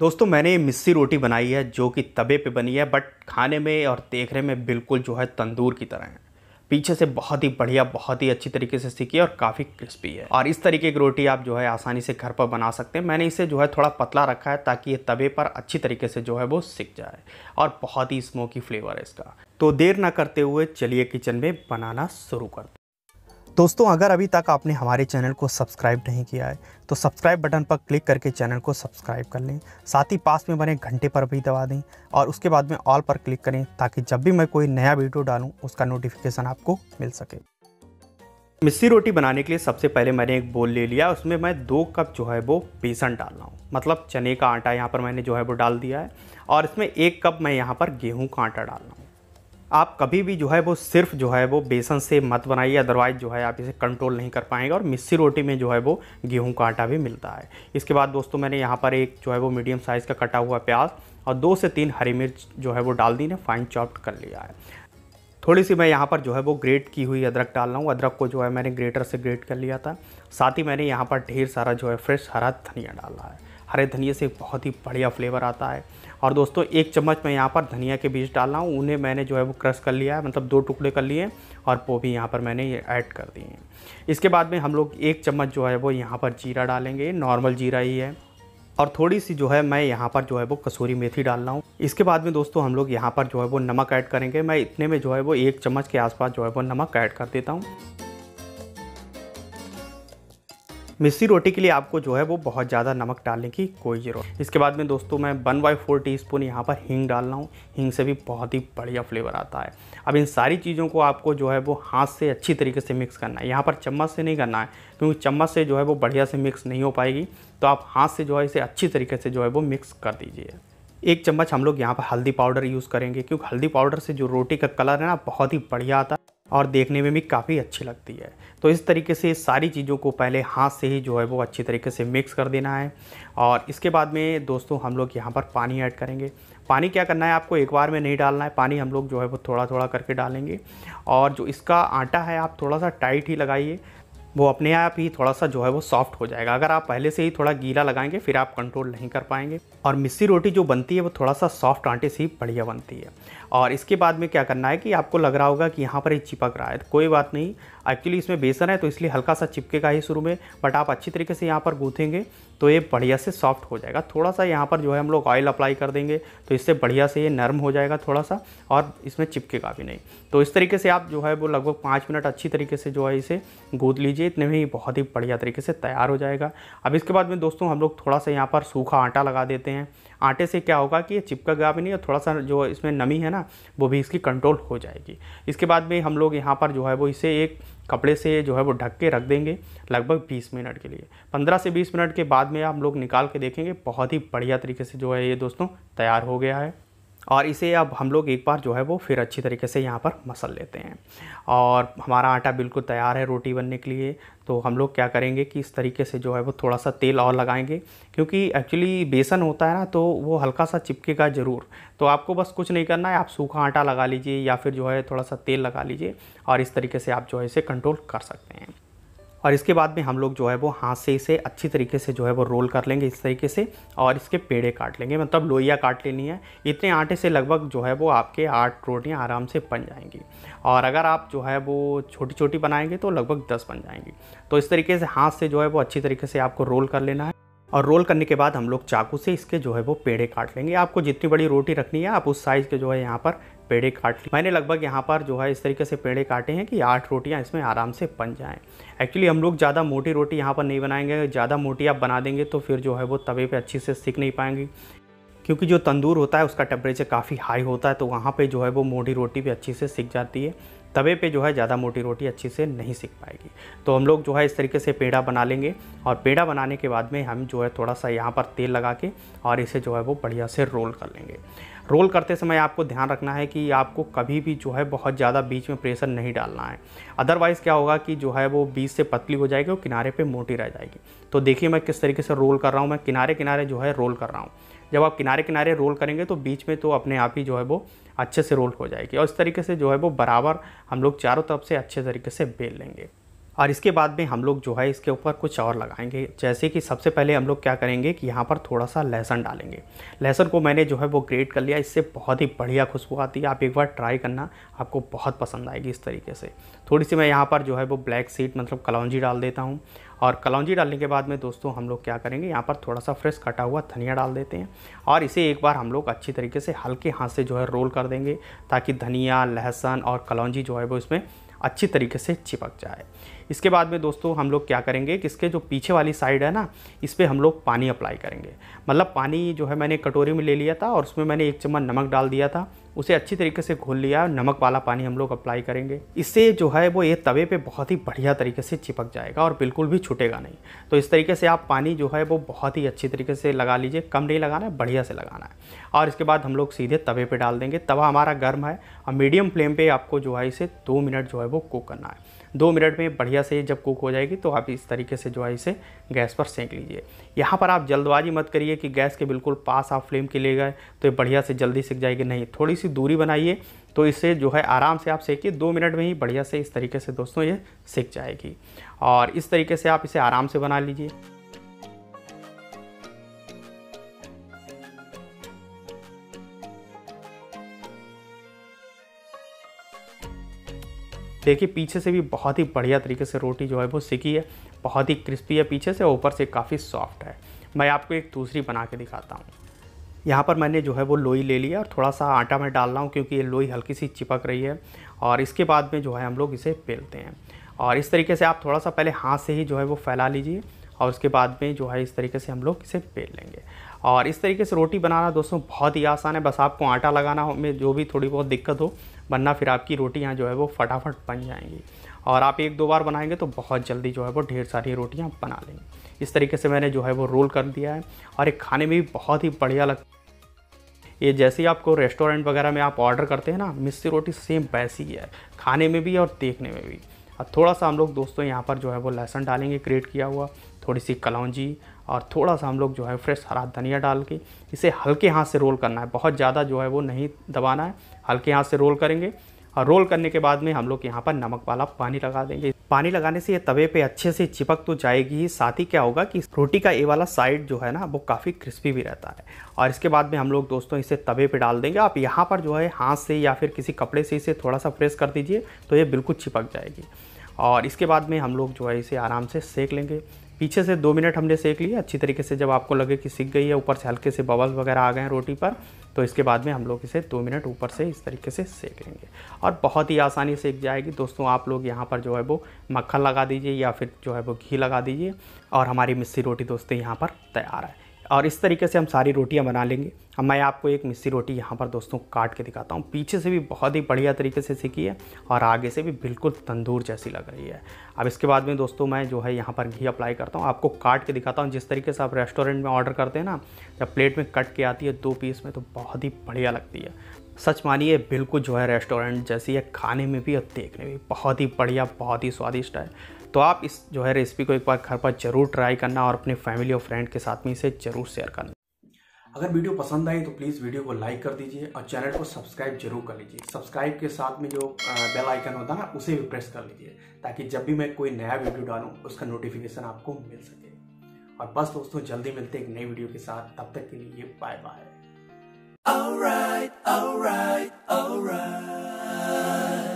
दोस्तों मैंने ये मिस्सी रोटी बनाई है जो कि तबे पे बनी है बट खाने में और देखने में बिल्कुल जो है तंदूर की तरह है पीछे से बहुत ही बढ़िया बहुत ही अच्छी तरीके से सीखी है और काफ़ी क्रिस्पी है और इस तरीके की रोटी आप जो है आसानी से घर पर बना सकते हैं मैंने इसे जो है थोड़ा पतला रखा है ताकि ये तवे पर अच्छी तरीके से जो है वो सीख जाए और बहुत ही स्मोकी फ्लेवर है इसका तो देर ना करते हुए चलिए किचन में बनाना शुरू करते दोस्तों अगर अभी तक आपने हमारे चैनल को सब्सक्राइब नहीं किया है तो सब्सक्राइब बटन पर क्लिक करके चैनल को सब्सक्राइब कर लें साथ ही पास में बने घंटे पर भी दबा दें और उसके बाद में ऑल पर क्लिक करें ताकि जब भी मैं कोई नया वीडियो डालूँ उसका नोटिफिकेशन आपको मिल सके मिस्सी रोटी बनाने के लिए सबसे पहले मैंने एक बोल ले लिया उसमें मैं दो कप जो है वो बेसन डाल रहा हूँ मतलब चने का आटा यहाँ पर मैंने जो है वो डाल दिया है और इसमें एक कप मैं यहाँ पर गेहूँ का आटा डाल रहा हूँ आप कभी भी जो है वो सिर्फ जो है वो बेसन से मत बनाइए अदरवाइज़ जो है आप इसे कंट्रोल नहीं कर पाएंगे और मिस्सी रोटी में जो है वो गेहूं का आटा भी मिलता है इसके बाद दोस्तों मैंने यहाँ पर एक जो है वो मीडियम साइज़ का कटा हुआ प्याज और दो से तीन हरी मिर्च जो है वो डाल दी ने फाइन चॉप्ड कर लिया है थोड़ी सी मैं यहाँ पर जो है वो ग्रेट की हुई अदरक डाल रहा हूँ अदरक को जो है मैंने ग्रेटर से ग्रेट कर लिया था साथ ही मैंने यहाँ पर ढेर सारा जो है फ्रेश हरा धनिया डाला है हरे धनिया से बहुत ही बढ़िया फ्लेवर आता है और दोस्तों एक चम्मच मैं यहाँ पर धनिया के बीज डाल रहा हूँ उन्हें मैंने जो है वो क्रश कर लिया है मतलब दो टुकड़े कर लिए और वो भी यहाँ पर मैंने ये ऐड कर दिए हैं इसके बाद में हम लोग एक चम्मच जो है वो यहाँ पर जीरा डालेंगे नॉर्मल जीरा ही है और थोड़ी सी जो है मैं यहाँ पर जो है वो कसूरी मेथी डाल रहा हूँ इसके बाद में दोस्तों हम लोग यहाँ पर जो है वो नमक ऐड करेंगे मैं इतने में जो है वो एक चम्मच के आसपास जो है वो नमक ऐड कर देता हूँ मिस्सी रोटी के लिए आपको जो है वो बहुत ज़्यादा नमक डालने की कोई ज़रूरत इसके बाद में दोस्तों मैं one by four teaspoon यहाँ पर हींग डाल रहा हूँ हींग से भी बहुत ही बढ़िया फ्लेवर आता है अब इन सारी चीज़ों को आपको जो है वो हाथ से अच्छी तरीके से मिक्स करना है यहाँ पर चम्मच से नहीं करना है क्योंकि चम्मच से जो है वो बढ़िया से मिक्स नहीं हो पाएगी तो आप हाथ से जो है इसे अच्छी तरीके से जो है वो मिक्स कर दीजिए एक चम्मच हम लोग यहाँ पर हल्दी पाउडर यूज़ करेंगे क्योंकि हल्दी पाउडर से जो रोटी का कलर है ना बहुत ही बढ़िया आता है और देखने में भी काफ़ी अच्छी लगती है तो इस तरीके से सारी चीज़ों को पहले हाथ से ही जो है वो अच्छी तरीके से मिक्स कर देना है और इसके बाद में दोस्तों हम लोग यहाँ पर पानी ऐड करेंगे पानी क्या करना है आपको एक बार में नहीं डालना है पानी हम लोग जो है वो थोड़ा थोड़ा करके डालेंगे और जो इसका आटा है आप थोड़ा सा टाइट ही लगाइए वो अपने आप ही थोड़ा सा जो है वो सॉफ्ट हो जाएगा अगर आप पहले से ही थोड़ा गीला लगाएंगे फिर आप कंट्रोल नहीं कर पाएंगे और मिस्सी रोटी जो बनती है वो थोड़ा सा सॉफ्ट आटे से ही बढ़िया बनती है और इसके बाद में क्या करना है कि आपको लग रहा होगा कि यहाँ पर ही चिपक रहा है तो कोई बात नहीं एक्चुअली इसमें बेसन है तो इसलिए हल्का सा चिपकेगा ही शुरू में बट आप अच्छी तरीके से यहाँ पर गूँथेंगे तो ये बढ़िया से सॉफ्ट हो जाएगा थोड़ा सा यहाँ पर जो है हम लोग ऑयल अप्लाई कर देंगे तो इससे बढ़िया से ये नरम हो जाएगा थोड़ा सा और इसमें चिपकेगा भी नहीं तो इस तरीके से आप जो है वो लगभग पाँच मिनट अच्छी तरीके से जो है इसे गूँद लीजिए इतने में ही बहुत ही बढ़िया तरीके से तैयार हो जाएगा अब इसके बाद में दोस्तों हम लोग थोड़ा सा यहाँ पर सूखा आटा लगा देते हैं आटे से क्या होगा कि ये चिपकेगा भी नहीं और थोड़ा सा जो इसमें नमी है ना वो भी इसकी कंट्रोल हो जाएगी इसके बाद में हम लोग यहाँ पर जो है वो इसे एक कपड़े से जो है वो ढक के रख देंगे लगभग 20 मिनट के लिए 15 से 20 मिनट के बाद में हम लोग निकाल के देखेंगे बहुत ही बढ़िया तरीके से जो है ये दोस्तों तैयार हो गया है और इसे अब हम लोग एक बार जो है वो फिर अच्छी तरीके से यहाँ पर मसल लेते हैं और हमारा आटा बिल्कुल तैयार है रोटी बनने के लिए तो हम लोग क्या करेंगे कि इस तरीके से जो है वो थोड़ा सा तेल और लगाएंगे क्योंकि एक्चुअली बेसन होता है ना तो वो हल्का सा चिपकेगा ज़रूर तो आपको बस कुछ नहीं करना है आप सूखा आटा लगा लीजिए या फिर जो है थोड़ा सा तेल लगा लीजिए और इस तरीके से आप जो है इसे कंट्रोल कर सकते हैं और इसके बाद में हम लोग जो है वो हाथ से इसे अच्छी तरीके से जो है वो रोल कर लेंगे इस तरीके से और इसके पेड़े काट लेंगे मतलब लोइया काट लेनी है इतने आटे से लगभग जो है वो आपके आठ रोटियाँ आराम से बन जाएंगी और अगर आप जो है वो छोटी छोटी बनाएंगे तो लगभग दस बन जाएंगी तो इस तरीके से हाथ से जो है वो अच्छी तरीके से आपको रोल कर लेना है और रोल करने के बाद हम लोग चाकू से इसके जो है वो पेड़े काट लेंगे आपको जितनी बड़ी रोटी रखनी है आप उस साइज़ के जो है यहाँ पर पेड़े काट लिए मैंने लगभग यहाँ पर जो है इस तरीके से पेड़े काटे हैं कि आठ रोटियाँ इसमें आराम से बन जाएँ एक्चुअली हम लोग ज़्यादा मोटी रोटी यहाँ पर नहीं बनाएंगे ज़्यादा मोटी आप बना देंगे तो फिर जो है वो तवे पर अच्छे से सीख नहीं पाएंगी क्योंकि जो तंदूर होता है उसका टेम्परेचर काफ़ी हाई होता है तो वहाँ पे जो है वो मोटी रोटी भी अच्छी से सीख जाती है तवे पे जो है ज़्यादा मोटी रोटी अच्छी से नहीं सीख पाएगी तो हम लोग जो है इस तरीके से पेड़ा बना लेंगे और पेड़ा बनाने के बाद में हम जो है थोड़ा सा यहाँ पर तेल लगा के और इसे जो है वो बढ़िया से रोल कर लेंगे रोल करते समय आपको ध्यान रखना है कि आपको कभी भी जो है बहुत ज़्यादा बीच में प्रेशर नहीं डालना है अदरवाइज़ क्या होगा कि जो है वो बीच से पतली हो जाएगी और किनारे पर मोटी रह जाएगी तो देखिए मैं किस तरीके से रोल कर रहा हूँ मैं किनारे किनारे जो है रोल कर रहा हूँ जब आप किनारे किनारे रोल करेंगे तो बीच में तो अपने आप ही जो है वो अच्छे से रोल हो जाएगी और इस तरीके से जो है वो बराबर हम लोग चारों तरफ से अच्छे तरीके से बेल लेंगे और इसके बाद में हम लोग जो है इसके ऊपर कुछ और लगाएंगे जैसे कि सबसे पहले हम लोग क्या करेंगे कि यहाँ पर थोड़ा सा लहसन डालेंगे लहसन को मैंने जो है वो ग्रेट कर लिया इससे बहुत ही बढ़िया खुशबू आती है आप एक बार ट्राई करना आपको बहुत पसंद आएगी इस तरीके से थोड़ी सी मैं यहाँ पर जो है वो ब्लैक सीड मतलब कलौजी डाल देता हूँ और कलौजी डालने के बाद में दोस्तों हम लोग क्या करेंगे यहाँ पर थोड़ा सा फ्रेश कटा हुआ धनिया डाल देते हैं और इसे एक बार हम लोग अच्छी तरीके से हल्के हाथ से जो है रोल कर देंगे ताकि धनिया लहसन और कलौजी जो है वो इसमें अच्छी तरीके से चिपक जाए इसके बाद में दोस्तों हम लोग क्या करेंगे कि इसके जो पीछे वाली साइड है ना इस पर हम लोग पानी अप्लाई करेंगे मतलब पानी जो है मैंने कटोरी में ले लिया था और उसमें मैंने एक चम्मच नमक डाल दिया था उसे अच्छी तरीके से घोल लिया नमक वाला पानी हम लोग अप्लाई करेंगे इससे जो है वो ये तवे पे बहुत ही बढ़िया तरीके से चिपक जाएगा और बिल्कुल भी छूटेगा नहीं तो इस तरीके से आप पानी जो है वो बहुत ही अच्छी तरीके से लगा लीजिए कम नहीं लगाना है बढ़िया से लगाना है और इसके बाद हम लोग सीधे तवे पर डाल देंगे तवा हमारा गर्म है और मीडियम फ्लेम पर आपको जो है इसे दो मिनट जो है वो कुक करना है दो मिनट में बढ़िया से जब कुक हो जाएगी तो आप इस तरीके से जो है इसे गैस पर सेंक लीजिए यहाँ पर आप जल्दबाजी मत करिए कि गैस के बिल्कुल पास आप फ्लेम के ले गए तो ये बढ़िया से जल्दी सेक जाएगी नहीं थोड़ी सी दूरी बनाइए तो इसे जो है आराम से आप सेकिए दो मिनट में ही बढ़िया से इस तरीके से दोस्तों ये सेक जाएगी और इस तरीके से आप इसे आराम से बना लीजिए देखिए पीछे से भी बहुत ही बढ़िया तरीके से रोटी जो है वो सिकी है बहुत ही क्रिस्पी है पीछे से ऊपर से काफ़ी सॉफ्ट है मैं आपको एक दूसरी बना के दिखाता हूँ यहाँ पर मैंने जो है वो लोई ले लिया और थोड़ा सा आटा में डाल रहा हूँ क्योंकि ये लोई हल्की सी चिपक रही है और इसके बाद में जो है हम लोग इसे पेलते हैं और इस तरीके से आप थोड़ा सा पहले हाथ से ही जो है वो फैला लीजिए और उसके बाद में जो है इस तरीके से हम लोग इसे पेल लेंगे और इस तरीके से रोटी बनाना दोस्तों बहुत ही आसान है बस आपको आटा लगाना में जो भी थोड़ी बहुत दिक्कत हो वरना फिर आपकी रोटियाँ जो है वो फटाफट बन जाएंगी और आप एक दो बार बनाएंगे तो बहुत जल्दी जो है वो ढेर सारी रोटियाँ बना लेंगे इस तरीके से मैंने जो है वो रोल कर दिया है और एक खाने में भी बहुत ही बढ़िया लगता ये जैसे ही आपको रेस्टोरेंट वगैरह में आप ऑर्डर करते हैं ना मिस्सी रोटी सेम वैसी ही है खाने में भी और देखने में भी और थोड़ा सा हम लोग दोस्तों यहाँ पर जो है वो लहसन डालेंगे क्रिएट किया हुआ थोड़ी सी कलौजी और थोड़ा सा हम लोग जो है फ्रेश हरा धनिया डाल के इसे हल्के हाथ से रोल करना है बहुत ज़्यादा जो है वो नहीं दबाना है हल्के हाथ से रोल करेंगे और रोल करने के बाद में हम लोग यहाँ पर नमक वाला पानी लगा देंगे पानी लगाने से ये तवे पे अच्छे से चिपक तो जाएगी ही साथ ही क्या होगा कि रोटी का ये वाला साइड जो है ना वो काफ़ी क्रिस्पी भी रहता है और इसके बाद में हम लोग दोस्तों इसे तवे पे डाल देंगे आप यहाँ पर जो है हाथ से या फिर किसी कपड़े से इसे थोड़ा सा प्रेस कर दीजिए तो ये बिल्कुल चिपक जाएगी और इसके बाद में हम लोग जो है इसे आराम से सेक लेंगे पीछे से दो मिनट हमने सेक लिया अच्छी तरीके से जब आपको लगे कि सीख गई है ऊपर से हल्के से बबल्स वगैरह आ गए हैं रोटी पर तो इसके बाद में हम लोग इसे दो मिनट ऊपर से इस तरीके से सेक लेंगे और बहुत ही आसानी सेक जाएगी दोस्तों आप लोग यहाँ पर जो है वो मक्खन लगा दीजिए या फिर जो है वो घी लगा दीजिए और हमारी मिस्सी रोटी दोस्तों यहाँ पर तैयार है और इस तरीके से हम सारी रोटियां बना लेंगे अब मैं आपको एक मिस्सी रोटी यहाँ पर दोस्तों काट के दिखाता हूँ पीछे से भी बहुत ही बढ़िया तरीके से सीखी है और आगे से भी बिल्कुल तंदूर जैसी लग रही है अब इसके बाद में दोस्तों मैं जो है यहाँ पर घी अप्लाई करता हूँ आपको काट के दिखाता हूँ जिस तरीके से आप रेस्टोरेंट में ऑर्डर करते हैं ना जब प्लेट में कट के आती है दो पीस में तो बहुत ही बढ़िया लगती है सच मानिए बिल्कुल जो है रेस्टोरेंट जैसी है खाने में भी और देखने में भी बहुत ही बढ़िया बहुत ही स्वादिष्ट है तो आप इस जो है रेसिपी को एक बार घर पर जरूर ट्राई करना और अपने फैमिली और फ्रेंड के साथ में इसे जरूर शेयर करना अगर वीडियो पसंद आई तो प्लीज़ वीडियो को लाइक कर दीजिए और चैनल को सब्सक्राइब जरूर कर लीजिए सब्सक्राइब के साथ में जो बेल आइकन होता है ना उसे भी प्रेस कर लीजिए ताकि जब भी मैं कोई नया वीडियो डालूँ उसका नोटिफिकेशन आपको मिल सके और बस दोस्तों जल्दी मिलते एक नई वीडियो के साथ तब तक के लिए बाय बाय